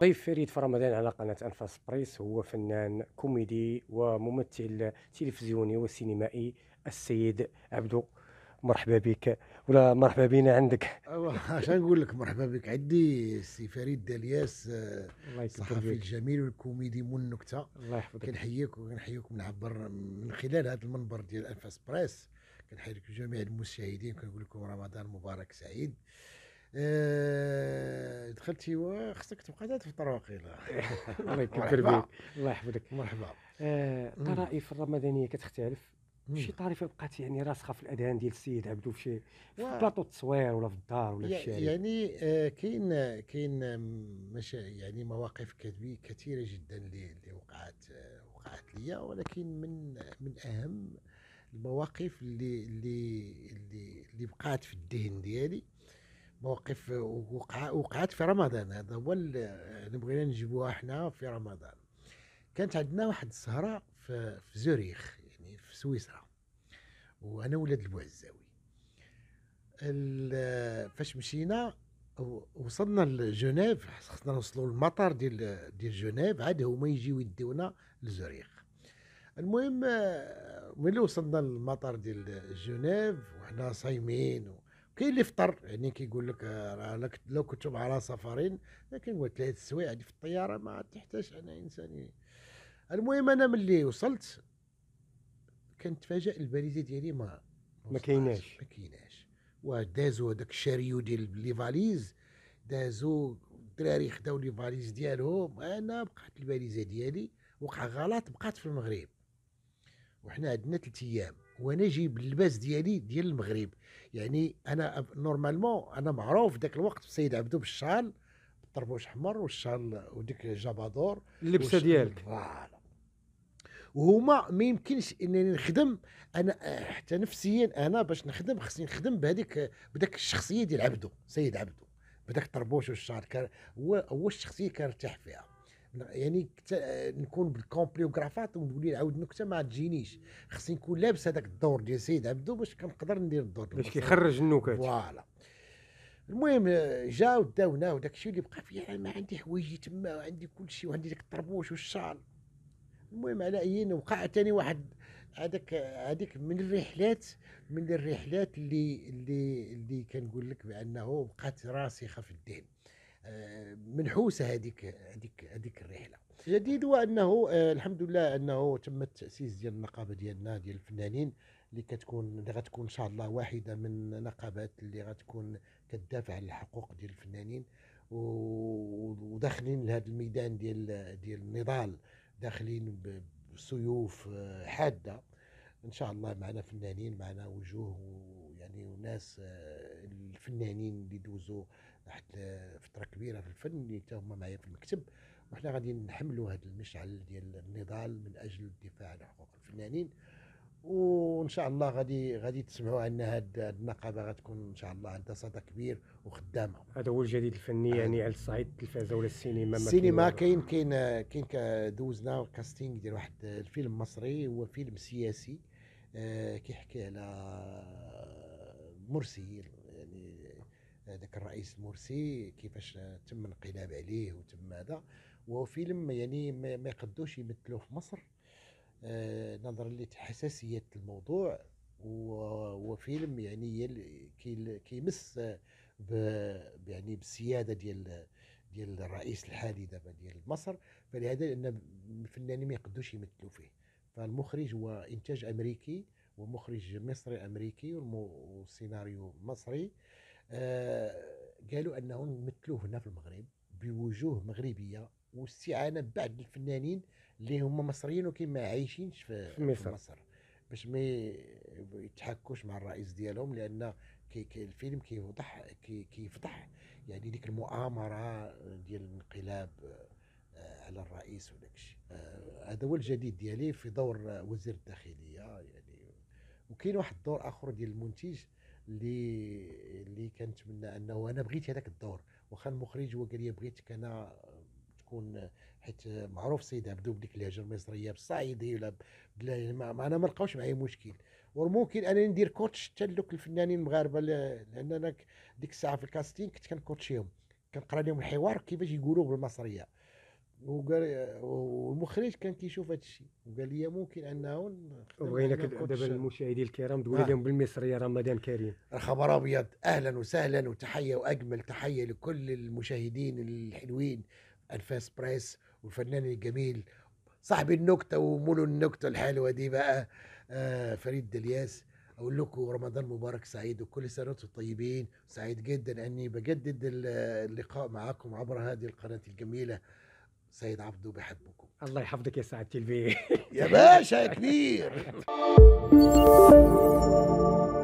ضيف فريد في رمضان على قناة أنفاس بريس هو فنان كوميدي وممثل تلفزيوني وسينمائي السيد عبدو مرحبا بك ولا مرحبا بينا عندك اش أيوة، نقول لك مرحبا بك عندي السي فريد دالياس آه، الصحفي الجميل والكوميدي من النكته الله يحفظك كنحييك وكنحييك من عبر من خلال هذا المنبر ديال انفاس بريس كنحييكم جميع المشاهدين كنقول لكم رمضان مبارك سعيد أه دخلت هو أيوة، خصك تبقى تفطر واقيلا الله يكبر بك الله يحفظك مرحبا الطرائف آه، الرمضانيه كتختلف شي طريفه بقات يعني راسخه في الاذهان ديال السيد عبدو في شي في بلاطو التصوير ولا في الدار ولا في الشارع يعني آه، كاين كاين يعني مواقف كثيره جدا اللي وقعت آه، وقعت ليا ولكن من من اهم المواقف اللي اللي اللي اللي بقات في الذهن ديالي مواقف وقعت في رمضان هذا هو اللي بغينا نجيبوها حنا في رمضان كانت عندنا واحد السهره في, في زوريخ يعني في سويسرا وانا ولاد البوعزاوي فاش مشينا وصلنا لجنيف خصنا نوصلوا للمطار ديال ديال جنيف عاد هما يجيو يديونا لزوريخ المهم ملي وصلنا للمطار ديال جنيف وحنا صايمين كاين اللي فطر يعني كيقول لك راه لو كنت مع راه سفرين لكن هو ثلاث سوايع في الطياره ما تحتاج انا انسان المهم انا ملي وصلت كنتفاجئ الباليزه ديالي ما ما كايناش ما كايناش ودازو هذاك الشاريو ديال لي فاليز دازو الدراري خداو لي فاليز ديالهم انا بقات الباليزه ديالي وقع غلط بقات في المغرب وحنا عندنا ثلاث ايام وانا جايب اللباس ديالي ديال المغرب يعني انا نورمالمون انا معروف ذاك الوقت السيد عبدو بالشعل الطربوش احمر والشعل وديك الجابادور اللبسه ديالك فوالا وهما ما يمكنش انني نخدم انا حتى نفسيا انا باش نخدم خصني نخدم بهذيك بداك الشخصيه ديال عبدو سيد عبدو بداك الطربوش والشعر هو هو الشخصيه كنرتاح فيها يعني نكون بالكومبلي وكرافات ونولي عاود نكته ما تجينيش خصني نكون لابس هذاك الدور ديال سيد عبدو باش كنقدر ندير الدور باش كيخرج النكات فوالا المهم جا وداونا وداك الشيء اللي بقى فيه ما عندي حوايجي تما وعندي كل شيء وعندي داك الطربوش والشال المهم على عين وقع ثاني واحد هذاك هذيك من الرحلات من الرحلات اللي اللي اللي كنقول لك بانه بقات راسخه في الذهن منحوسه هذيك هذيك هذيك الرحله جديد هو انه آه، الحمد لله انه تم التاسيس ديال النقابه ديالنا ديال الفنانين اللي كتكون اللي غتكون ان شاء الله واحده من النقابات اللي غتكون كتدافع على الحقوق ديال الفنانين وداخلين لهذا الميدان ديال ديال النضال داخلين بسيوف آه، حاده ان شاء الله معنا فنانين معنا وجوه ويعني وناس آه، الفنانين اللي دوزوا واحد آه، فتره كبيره في الفن اللي حتى هما معايا في المكتب وحنا غادي نحملوا هذا المشعل ديال النضال من اجل الدفاع على حقوق الفنانين وان شاء الله غادي غادي تسمعوا ان هذه النقابه غتكون ان شاء الله عندها صدى كبير وخدامه هذا هو الجديد الفني آه. يعني على الصعيد التلفازه ولا السينما السينما كاين كاين كاين دوزنا كاستينغ ديال واحد الفيلم مصري هو فيلم سياسي آه كيحكي على مرسي ذاك الرئيس المرسي كيفاش تم انقلاب عليه وتم هذا وهو فيلم يعني ما يقدوش يمثلوه في مصر آه، نظرا لحساسيه الموضوع وفيلم يعني كيمس يعني بالسياده ديال ديال الرئيس الحالي دابا ديال مصر فلهذا لان الفنانين ما يقدوش يمثلوا فيه فالمخرج هو انتاج امريكي ومخرج مصري امريكي والسيناريو مصري آه، قالوا انهم مثلوه هنا في المغرب بوجوه مغربيه واستعانه ببعض الفنانين اللي هما مصريين وكما عايشينش في, في مصر, في مصر. باش ما يتحكوش مع الرئيس ديالهم لان كي كي الفيلم كيوضح كي كيفضح يعني ديك المؤامره ديال الانقلاب آه، على الرئيس وداك الشيء آه، هذا هو الجديد ديالي في دور وزير الداخليه يعني وكاين واحد الدور اخر ديال المنتج اللي اللي كنتمنى انه انا بغيت هذاك الدور واخا المخرج هو قال لي بغيتك انا آه، تكون آه، حيت آه، معروف السيد عبدو بديك اللهجه المصريه بالصعيدي ولا بلا ما انا ما لقاوش معايا مشكل وممكن انني ندير كوتش حتى لوك الفنانين المغاربه لان انا ديك الساعه في الكاستين كنت كنكوتشيهم كنقرا لهم الحوار كيفاش يقولوا بالمصريه وقال والمخرج كان كيشوف هذا الشيء وقال لي ممكن انه بغيناك دابا المشاهدين الكرام تقول لهم نعم. بالمصريه رمضان كريم خبر ابيض اهلا وسهلا وتحيه واجمل تحيه لكل المشاهدين الحلوين انفاس برايس والفنان الجميل صاحب النكته ومولو النكته الحلوه دي بقى آه فريد دلياس اقول لكم رمضان مبارك سعيد وكل سنه وانتم طيبين سعيد جدا اني بجدد اللقاء معكم عبر هذه القناه الجميله سيد عبده بحبكم الله يحفظك يا سعاده البيه يا باشا يا كبير